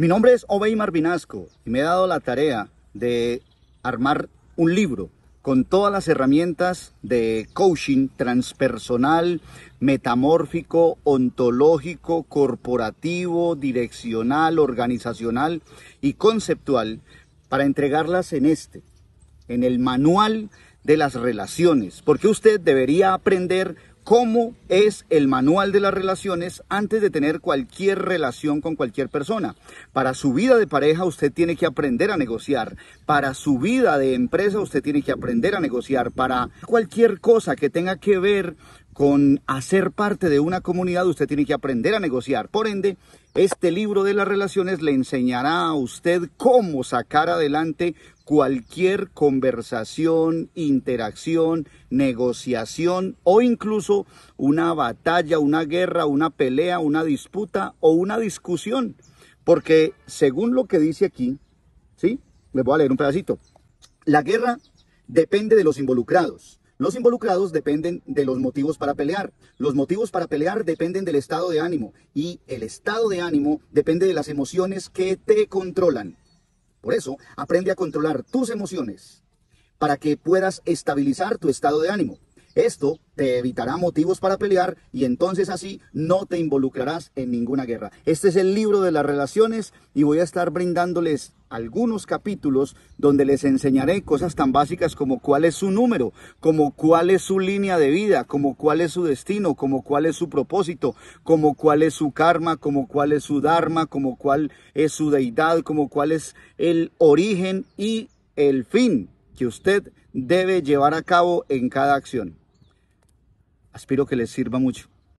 Mi nombre es Obey Marvinasco y me he dado la tarea de armar un libro con todas las herramientas de coaching transpersonal, metamórfico, ontológico, corporativo, direccional, organizacional y conceptual para entregarlas en este, en el manual de las relaciones, porque usted debería aprender cómo es el manual de las relaciones antes de tener cualquier relación con cualquier persona. Para su vida de pareja usted tiene que aprender a negociar. Para su vida de empresa usted tiene que aprender a negociar. Para cualquier cosa que tenga que ver con hacer parte de una comunidad, usted tiene que aprender a negociar. Por ende, este libro de las relaciones le enseñará a usted cómo sacar adelante cualquier conversación, interacción, negociación o incluso una batalla, una guerra, una pelea, una disputa o una discusión. Porque según lo que dice aquí, ¿sí? le voy a leer un pedacito. La guerra depende de los involucrados los involucrados dependen de los motivos para pelear. Los motivos para pelear dependen del estado de ánimo y el estado de ánimo depende de las emociones que te controlan. Por eso, aprende a controlar tus emociones para que puedas estabilizar tu estado de ánimo. Esto te evitará motivos para pelear y entonces así no te involucrarás en ninguna guerra. Este es el libro de las relaciones y voy a estar brindándoles algunos capítulos donde les enseñaré cosas tan básicas como cuál es su número, como cuál es su línea de vida, como cuál es su destino, como cuál es su propósito, como cuál es su karma, como cuál es su dharma, como cuál es su deidad, como cuál es el origen y el fin que usted debe llevar a cabo en cada acción. Aspiro que les sirva mucho.